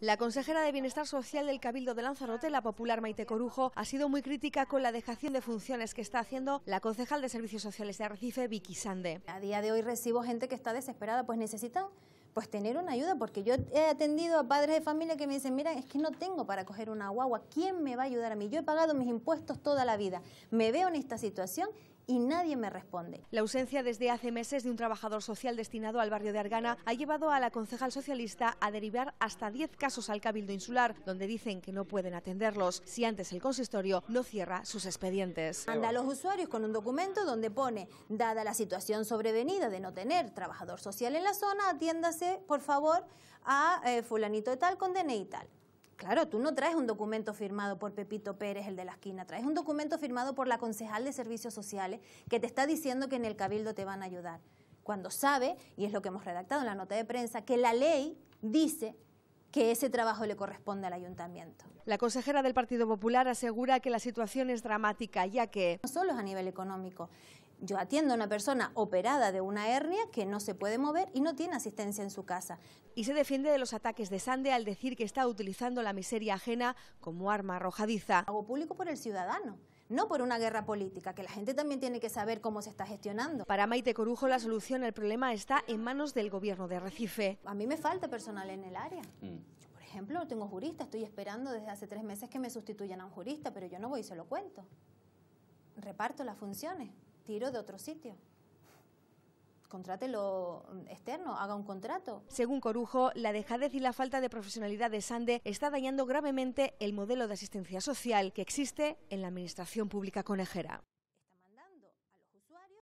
La consejera de Bienestar Social del Cabildo de Lanzarote, la popular Maite Corujo, ha sido muy crítica con la dejación de funciones que está haciendo la concejal de Servicios Sociales de Arrecife, Vicky Sande. A día de hoy recibo gente que está desesperada, pues necesitan pues tener una ayuda, porque yo he atendido a padres de familia que me dicen, mira, es que no tengo para coger una guagua, ¿quién me va a ayudar a mí? Yo he pagado mis impuestos toda la vida, me veo en esta situación y nadie me responde. La ausencia desde hace meses de un trabajador social destinado al barrio de Argana ha llevado a la concejal socialista a derivar hasta 10 casos al Cabildo Insular, donde dicen que no pueden atenderlos si antes el consistorio no cierra sus expedientes. Manda a los usuarios con un documento donde pone, dada la situación sobrevenida de no tener trabajador social en la zona, atiéndase, por favor, a eh, fulanito de tal con y tal. Claro, tú no traes un documento firmado por Pepito Pérez, el de la esquina, traes un documento firmado por la concejal de servicios sociales que te está diciendo que en el cabildo te van a ayudar, cuando sabe, y es lo que hemos redactado en la nota de prensa, que la ley dice que ese trabajo le corresponde al ayuntamiento. La consejera del Partido Popular asegura que la situación es dramática, ya que... No solo es a nivel económico. Yo atiendo a una persona operada de una hernia que no se puede mover y no tiene asistencia en su casa. Y se defiende de los ataques de Sande al decir que está utilizando la miseria ajena como arma arrojadiza. Hago público por el ciudadano no por una guerra política, que la gente también tiene que saber cómo se está gestionando. Para Maite Corujo, la solución al problema está en manos del gobierno de Recife. A mí me falta personal en el área. Mm. por ejemplo, tengo jurista, estoy esperando desde hace tres meses que me sustituyan a un jurista, pero yo no voy y se lo cuento. Reparto las funciones, tiro de otro sitio contrátelo externo, haga un contrato. Según Corujo, la dejadez y la falta de profesionalidad de Sande está dañando gravemente el modelo de asistencia social que existe en la Administración Pública Conejera.